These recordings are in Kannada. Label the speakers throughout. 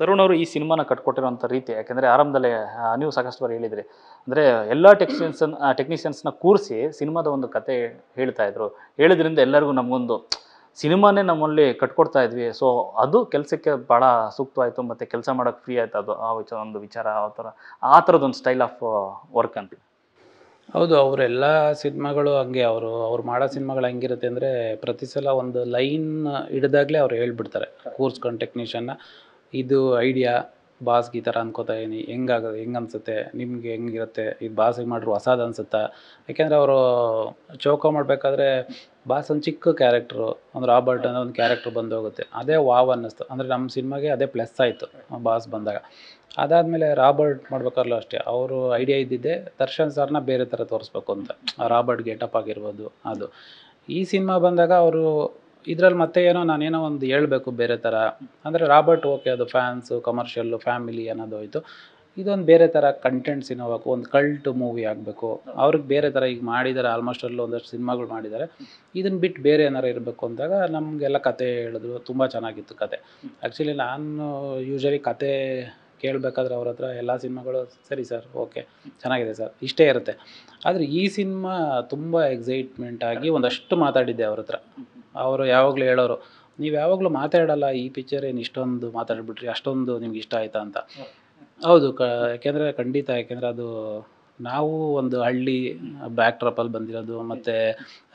Speaker 1: ತರುಣ್ ಅವರು ಈ ಸಿನಿಮಾನ ಕಟ್ಕೊಟ್ಟಿರೋಂಥ ರೀತಿ ಯಾಕೆಂದರೆ ಆರಂಭದಲ್ಲೇ ನೀವು ಸಾಕಷ್ಟು ಬಾರಿ ಹೇಳಿದ್ರಿ ಅಂದರೆ ಎಲ್ಲ ಟೆಕ್ನಿಷಿಯನ್ಸನ್ ಟೆಕ್ನಿಷಿಯನ್ಸ್ನ ಕೂರಿಸಿ ಸಿನಿಮಾದ ಒಂದು ಕತೆ ಹೇಳ್ತಾ ಇದ್ರು ಹೇಳಿದ್ರಿಂದ ಎಲ್ಲರಿಗೂ ನಮಗೊಂದು ಸಿನಿಮಾನೇ ನಮ್ಮಲ್ಲಿ ಕಟ್ಕೊಡ್ತಾ ಇದ್ವಿ ಸೊ ಅದು ಕೆಲಸಕ್ಕೆ ಭಾಳ ಸೂಕ್ತವಾಯಿತು ಮತ್ತು ಕೆಲಸ ಮಾಡೋಕ್ಕೆ ಫ್ರೀ ಆಯಿತು ಅದು ಆ ವಿಚಾರ ಒಂದು ವಿಚಾರ ಆ ಥರ ಆ ಥರದೊಂದು ಸ್ಟೈಲ್ ಆಫ್ ವರ್ಕ್ ಅಂತ
Speaker 2: ಹೌದು ಅವರೆಲ್ಲ ಸಿನಿಮಾಗಳು ಹಂಗೆ ಅವರು ಅವ್ರು ಮಾಡೋ ಸಿನಿಮಾಗಳು ಹೆಂಗಿರುತ್ತೆ ಅಂದರೆ ಪ್ರತಿ ಸಲ ಒಂದು ಲೈನ್ ಹಿಡ್ದಾಗಲೇ ಅವ್ರು ಹೇಳ್ಬಿಡ್ತಾರೆ ಕೂರ್ಸ್ಕೊಂಡು ಟೆಕ್ನಿಷಿಯನ್ನ ಇದು ಐಡಿಯಾ ಬಾಸ್ಗೆ ಈ ಥರ ಅನ್ಕೋತಾ ಇದೀನಿ ಹೆಂಗಾಗೋದು ಹೆಂಗೆ ಅನಿಸುತ್ತೆ ನಿಮಗೆ ಹೆಂಗಿರುತ್ತೆ ಇದು ಬಾಸಿಗೆ ಮಾಡಿದ್ರು ಹೊಸದು ಅನಿಸುತ್ತಾ ಯಾಕೆಂದರೆ ಅವರು ಚೌಕ ಮಾಡಬೇಕಾದ್ರೆ ಬಾಸ್ ಒಂದು ಚಿಕ್ಕ ಕ್ಯಾರೆಕ್ಟ್ರು ಅಂದ್ರೆ ರಾಬರ್ಟ್ ಅನ್ನೋ ಒಂದು ಕ್ಯಾರೆಕ್ಟ್ರ್ ಬಂದೋಗುತ್ತೆ ಅದೇ ವಾವ್ ಅನ್ನಿಸ್ತು ಅಂದರೆ ನಮ್ಮ ಸಿನಿಮಾಗೆ ಅದೇ ಪ್ಲಸ್ ಆಯಿತು ಬಾಸ್ ಬಂದಾಗ ಅದಾದಮೇಲೆ ರಾಬರ್ಟ್ ಮಾಡ್ಬೇಕಾದ್ರೂ ಅಷ್ಟೇ ಅವರು ಐಡಿಯಾ ಇದ್ದಿದ್ದೆ ದರ್ಶನ್ ಸರ್ನ ಬೇರೆ ಥರ ತೋರಿಸ್ಬೇಕು ಅಂತ ರಾಬರ್ಟ್ ಗೆಟಪ್ ಆಗಿರ್ಬೋದು ಅದು ಈ ಸಿನಿಮಾ ಬಂದಾಗ ಅವರು ಇದರಲ್ಲಿ ಮತ್ತೆ ಏನೋ ನಾನೇನೋ ಒಂದು ಹೇಳಬೇಕು ಬೇರೆ ಥರ ಅಂದರೆ ರಾಬರ್ಟ್ ಓಕೆ ಅದು ಫ್ಯಾನ್ಸು ಕಮರ್ಷಿಯಲ್ಲು ಫ್ಯಾಮಿಲಿ ಅನ್ನೋದು ಹೋಯಿತು ಇದೊಂದು ಬೇರೆ ಥರ ಕಂಟೆಂಟ್ಸ್ ಇನ್ನೋಬೇಕು ಒಂದು ಕಲ್ಟ್ ಮೂವಿ ಆಗಬೇಕು ಅವ್ರಿಗೆ ಬೇರೆ ಥರ ಈಗ ಮಾಡಿದ್ದಾರೆ ಆಲ್ಮೋಸ್ಟ್ ಅಲ್ಲಿ ಒಂದಷ್ಟು ಸಿನಿಮಾಗಳು ಮಾಡಿದ್ದಾರೆ ಇದನ್ನು ಬಿಟ್ಟು ಬೇರೆ ಏನಾರು ಇರಬೇಕು ಅಂದಾಗ ನಮಗೆಲ್ಲ ಕತೆ ಹೇಳಿದ್ರು ತುಂಬ ಚೆನ್ನಾಗಿತ್ತು ಕತೆ ಆ್ಯಕ್ಚುಲಿ ನಾನು ಯೂಶ್ವಲಿ ಕತೆ ಕೇಳಬೇಕಾದ್ರೆ ಅವ್ರ ಹತ್ರ ಎಲ್ಲ ಸಿನಿಮಾಗಳು ಸರಿ ಸರ್ ಓಕೆ ಚೆನ್ನಾಗಿದೆ ಸರ್ ಇಷ್ಟೇ ಇರುತ್ತೆ ಆದರೆ ಈ ಸಿನಿಮಾ ತುಂಬ ಎಕ್ಸೈಟ್ಮೆಂಟ್ ಆಗಿ ಒಂದಷ್ಟು ಮಾತಾಡಿದ್ದೆ ಅವ್ರ ಹತ್ರ ಅವರು ಯಾವಾಗಲೂ ಹೇಳೋರು ನೀವು ಯಾವಾಗಲೂ ಮಾತಾಡಲ್ಲ ಈ ಪಿಕ್ಚರ್ ಏನು ಇಷ್ಟೊಂದು ಮಾತಾಡಿಬಿಟ್ರಿ ಅಷ್ಟೊಂದು ನಿಮ್ಗೆ ಇಷ್ಟ ಆಯ್ತಾ ಅಂತ ಹೌದು ಕ ಯಾಕೆಂದರೆ ಖಂಡಿತ ಯಾಕೆಂದರೆ ಅದು ನಾವು ಒಂದು ಹಳ್ಳಿ ಬ್ಯಾಕ್ ಟ್ರಾಪಲ್ಲಿ ಬಂದಿರೋದು ಮತ್ತು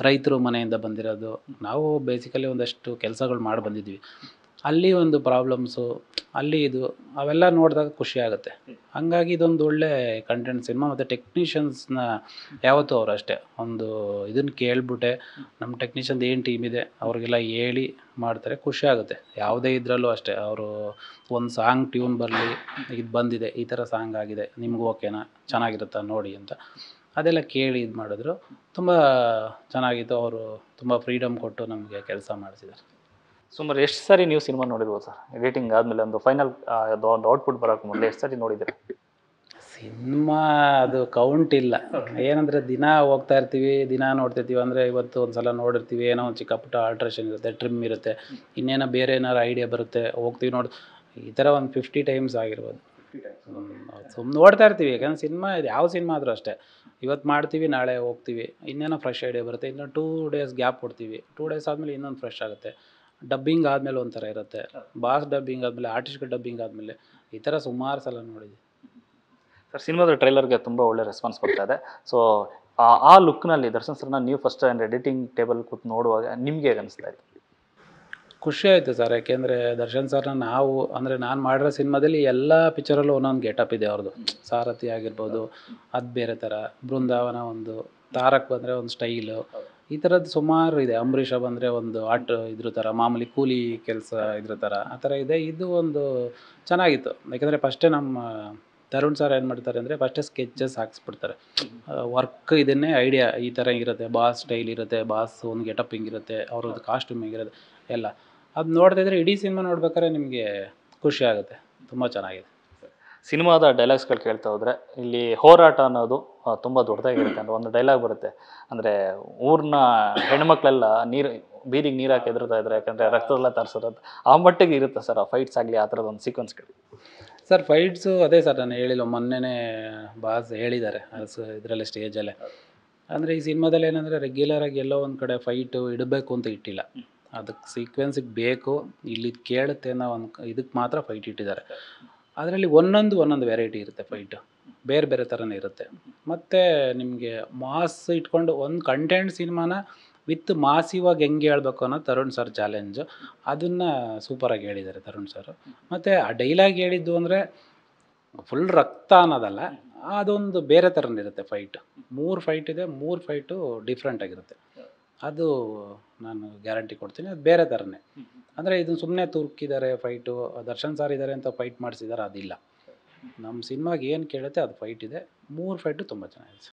Speaker 2: ರೈತರು ಮನೆಯಿಂದ ಬಂದಿರೋದು ನಾವು ಬೇಸಿಕಲಿ ಒಂದಷ್ಟು ಕೆಲಸಗಳು ಮಾಡಿ ಬಂದಿದ್ವಿ ಅಲ್ಲಿ ಒಂದು ಪ್ರಾಬ್ಲಮ್ಸು ಅಲ್ಲಿ ಇದು ಅವೆಲ್ಲ ನೋಡಿದಾಗ ಖುಷಿ ಆಗುತ್ತೆ ಹಂಗಾಗಿ ಇದೊಂದು ಒಳ್ಳೆ ಕಂಟೆಂಟ್ ಸಿನಿಮಾ ಮತ್ತು ಟೆಕ್ನಿಷಿಯನ್ಸ್ನ ಯಾವತ್ತೂ ಅವರು ಅಷ್ಟೇ ಒಂದು ಇದನ್ನು ಕೇಳಿಬಿಟ್ಟೆ ನಮ್ಮ ಟೆಕ್ನಿಷಿಯನ್ದು ಏನು ಟೀಮ್ ಇದೆ ಅವ್ರಿಗೆಲ್ಲ ಹೇಳಿ ಮಾಡ್ತಾರೆ ಖುಷಿ ಆಗುತ್ತೆ ಯಾವುದೇ ಇದರಲ್ಲೂ ಅಷ್ಟೇ ಅವರು ಒಂದು ಸಾಂಗ್ ಟ್ಯೂನ್ ಬರಲಿ ಇದು ಬಂದಿದೆ ಈ ಥರ ಸಾಂಗ್ ಆಗಿದೆ ನಿಮ್ಗೆ ಓಕೆನಾ ಚೆನ್ನಾಗಿರುತ್ತಾ ನೋಡಿ ಅಂತ ಅದೆಲ್ಲ ಕೇಳಿ ಇದು ಮಾಡಿದ್ರು ತುಂಬ ಚೆನ್ನಾಗಿತ್ತು ಅವರು ತುಂಬ ಫ್ರೀಡಮ್ ಕೊಟ್ಟು ನಮಗೆ ಕೆಲಸ ಮಾಡಿಸಿದ್ದಾರೆ ಸುಮಾರು ಎಷ್ಟು ಸಾರಿ ನೀವು ಸಿನಿಮಾ ನೋಡಿರ್ಬೋದು ಸರ್ ಎಡಿಟಿಂಗ್
Speaker 1: ಆದಮೇಲೆ ಒಂದು ಫೈನಲ್ ಅದು ಔಟ್ಪುಟ್ ಬರೋಕೆ ಮೊದಲು ಎಷ್ಟು ಸಾರಿ ನೋಡಿದ್ದೀರಾ
Speaker 2: ಸಿನಿಮಾ ಅದು ಕೌಂಟ್ ಇಲ್ಲ ಏನಂದರೆ ದಿನ ಹೋಗ್ತಾ ಇರ್ತೀವಿ ದಿನ ನೋಡ್ತಿರ್ತೀವಿ ಅಂದರೆ ಇವತ್ತು ಒಂದು ಸಲ ನೋಡಿರ್ತೀವಿ ಏನೋ ಒಂದು ಚಿಕ್ಕ ಪುಟ್ಟ ಆಲ್ಟ್ರೇಷನ್ ಇರುತ್ತೆ ಟ್ರಿಮ್ ಇರುತ್ತೆ ಇನ್ನೇನೋ ಬೇರೆ ಏನಾರು ಐಡಿಯಾ ಬರುತ್ತೆ ಹೋಗ್ತೀವಿ ನೋಡಿ ಈ ಥರ ಒಂದು ಫಿಫ್ಟಿ ಟೈಮ್ಸ್ ಆಗಿರ್ಬೋದು ಸುಮ್ಮನೆ ನೋಡ್ತಾ ಇರ್ತೀವಿ ಯಾಕಂದ್ರೆ ಸಿನಿಮಾ ಇದು ಯಾವ ಸಿನಿಮಾ ಆದರೂ ಅಷ್ಟೇ ಇವತ್ತು ಮಾಡ್ತೀವಿ ನಾಳೆ ಹೋಗ್ತೀವಿ ಇನ್ನೇನೋ ಫ್ರೆಶ್ ಐಡಿಯಾ ಬರುತ್ತೆ ಇನ್ನೊಂದು ಟೂ ಡೇಸ್ ಗ್ಯಾಪ್ ಕೊಡ್ತೀವಿ ಟೂ ಡೇಸ್ ಆದಮೇಲೆ ಇನ್ನೊಂದು ಫ್ರೆಶ್ ಆಗುತ್ತೆ ಡಬ್ಬಿಂಗ್ ಆದಮೇಲೆ ಒಂಥರ ಇರುತ್ತೆ ಬಾಸ್ ಡಬ್ಬಿಂಗ್ ಆದಮೇಲೆ ಆರ್ಟಿಸ್ಟ್ ಡಬ್ಬಿಂಗ್ ಆದಮೇಲೆ ಈ ಥರ ಸುಮಾರು ಸಲ ನೋಡಿದೆ
Speaker 1: ಸರ್ ಸಿನಿಮಾದ ಟ್ರೈಲರ್ಗೆ ತುಂಬ ಒಳ್ಳೆ ರೆಸ್ಪಾನ್ಸ್ ಬರ್ತಾ ಇದೆ ಸೊ ಆ ಲುಕ್ನಲ್ಲಿ ದರ್ಶನ್ ಸರ್ನ ನೀವು ಫಸ್ಟ್ ಆ್ಯಂಡ್ ಎಡಿಟಿಂಗ್ ಟೇಬಲ್ ಕೂತ್
Speaker 2: ನೋಡುವಾಗ ನಿಮಗೆ ಅನಿಸ್ತಾ ಇತ್ತು ಖುಷಿ ಆಯಿತು ಸರ್ ಯಾಕೆಂದರೆ ದರ್ಶನ್ ಸರ್ನ ನಾವು ಅಂದರೆ ನಾನು ಮಾಡಿರೋ ಸಿನಿಮಾದಲ್ಲಿ ಎಲ್ಲ ಪಿಕ್ಚರಲ್ಲೂ ಒಂದೊಂದು ಗೆಟಪ್ ಇದೆ ಅವ್ರದ್ದು ಸಾರಥಿ ಆಗಿರ್ಬೋದು ಅದು ಬೇರೆ ಥರ ಬೃಂದಾವನ ಒಂದು ತಾರಕ್ ಬಂದರೆ ಒಂದು ಸ್ಟೈಲು ಈ ಥರದ್ದು ಸುಮಾರು ಇದೆ ಅಂಬರೀಷ ಬಂದರೆ ಒಂದು ಆಟ ಇದ್ರ ಥರ ಮಾಮೂಲಿ ಕೂಲಿ ಕೆಲಸ ಇದ್ರ ಥರ ಆ ಥರ ಇದೆ ಇದು ಒಂದು ಚೆನ್ನಾಗಿತ್ತು ಯಾಕೆಂದರೆ ಫಸ್ಟೇ ನಮ್ಮ ತರುಣ್ ಸರ್ ಏನು ಮಾಡ್ತಾರೆ ಅಂದರೆ ಫಸ್ಟೇ ಸ್ಕೆಚಸ್ ಹಾಕ್ಸ್ಬಿಡ್ತಾರೆ ವರ್ಕ್ ಇದನ್ನೇ ಐಡಿಯಾ ಈ ಥರ ಇರುತ್ತೆ ಬಾಸ್ ಸ್ಟೈಲ್ ಇರುತ್ತೆ ಬಾಸ್ ಒಂದು ಗೆಟಪ್ ಹಿಂಗಿರುತ್ತೆ ಅವ್ರದ್ದು ಕಾಸ್ಟ್ಯೂಮ್ ಹಿಂಗಿರುತ್ತೆ ಎಲ್ಲ ಅದು ನೋಡ್ತಾ ನೋಡ್ತಿದ್ರೆ ಇಡೀ ಸಿನಿಮಾ ನೋಡ್ಬೇಕಾದ್ರೆ ನಿಮಗೆ ಖುಷಿ ಆಗುತ್ತೆ ತುಂಬ ಚೆನ್ನಾಗಿದೆ ಸಿನಿಮಾದ ಡೈಲಾಗ್ಸ್ಗಳು ಕೇಳ್ತಾ ಹೋದರೆ ಇಲ್ಲಿ ಹೋರಾಟ
Speaker 1: ಅನ್ನೋದು ತುಂಬ ದೊಡ್ಡದಾಗಿರುತ್ತೆ ಅಂದರೆ ಒಂದು ಡೈಲಾಗ್ ಬರುತ್ತೆ ಅಂದರೆ ಊರಿನ ಹೆಣ್ಮಕ್ಳೆಲ್ಲ ನೀರು ಬೀದಿಗೆ ನೀರು ಹಾಕಿ ಎದುರ್ತಾ ಇದ್ದಾರೆ ಯಾಕಂದರೆ ರಕ್ತದೆಲ್ಲ ತರಿಸೋದು ಆ ಮಟ್ಟಿಗೆ ಇರುತ್ತೆ ಸರ್ ಆ ಫೈಟ್ಸ್ ಆಗಲಿ ಆ
Speaker 2: ಥರದ ಒಂದು ಸೀಕ್ವೆನ್ಸ್ಗಳು ಸರ್ ಫೈಟ್ಸು ಅದೇ ಸರ್ ನಾನು ಹೇಳಿಲ್ಲ ಮೊನ್ನೆನೇ ಬಾಸ್ ಹೇಳಿದ್ದಾರೆ ಇದರಲ್ಲಿ ಸ್ಟೇಜಲ್ಲೇ ಅಂದರೆ ಈ ಸಿನಿಮಾದಲ್ಲಿ ಏನಂದರೆ ರೆಗ್ಯುಲರಾಗಿ ಎಲ್ಲೋ ಒಂದು ಕಡೆ ಫೈಟು ಇಡಬೇಕು ಅಂತ ಇಟ್ಟಿಲ್ಲ ಅದಕ್ಕೆ ಸೀಕ್ವೆನ್ಸಿಗೆ ಬೇಕು ಇಲ್ಲಿ ಕೇಳುತ್ತೆ ಅನ್ನೋ ಒಂದು ಇದಕ್ಕೆ ಮಾತ್ರ ಫೈಟ್ ಇಟ್ಟಿದ್ದಾರೆ ಅದರಲ್ಲಿ ಒಂದೊಂದು ಒಂದೊಂದು ವೆರೈಟಿ ಇರುತ್ತೆ ಫೈಟು ಬೇರೆ ಬೇರೆ ಥರನೇ ಇರುತ್ತೆ ಮತ್ತು ನಿಮಗೆ ಮಾಸ್ ಇಟ್ಕೊಂಡು ಒಂದು ಕಂಟೆಂಟ್ ಸಿನಿಮಾನ ವಿತ್ ಮಾಸ್ ಹೆಂಗೆ ಹೇಳ್ಬೇಕು ಅನ್ನೋ ತರುಣ್ ಸರ್ ಚಾಲೆಂಜು ಅದನ್ನು ಸೂಪರಾಗಿ ಹೇಳಿದ್ದಾರೆ ತರುಣ್ ಸರ್ ಮತ್ತು ಆ ಡೈಲಾಗ್ ಹೇಳಿದ್ದು ಅಂದರೆ ಫುಲ್ ರಕ್ತ ಅನ್ನೋದಲ್ಲ ಅದೊಂದು ಬೇರೆ ಥರನೇ ಇರುತ್ತೆ ಫೈಟ್ ಮೂರು ಫೈಟ್ ಇದೆ ಮೂರು ಫೈಟು ಡಿಫ್ರೆಂಟಾಗಿರುತ್ತೆ ಅದು ನಾನು ಗ್ಯಾರಂಟಿ ಕೊಡ್ತೀನಿ ಅದು ಬೇರೆ ಥರನೇ ಅಂದರೆ ಇದನ್ನು ಸುಮ್ಮನೆ ತುರ್ಕಿದ್ದಾರೆ ಫೈಟು ದರ್ಶನ್ ಸರ್ ಇದ್ದಾರೆ ಅಂತ ಫೈಟ್ ಮಾಡಿಸಿದ್ದಾರೆ ಅದಿಲ್ಲ ನಮ್ಮ ಸಿನಿಮಾಗೆ ಏನು ಕೇಳುತ್ತೆ ಅದು ಫೈಟ್ ಇದೆ ಮೂರು ಫೈಟು ತುಂಬ ಚೆನ್ನಾಗಿದೆ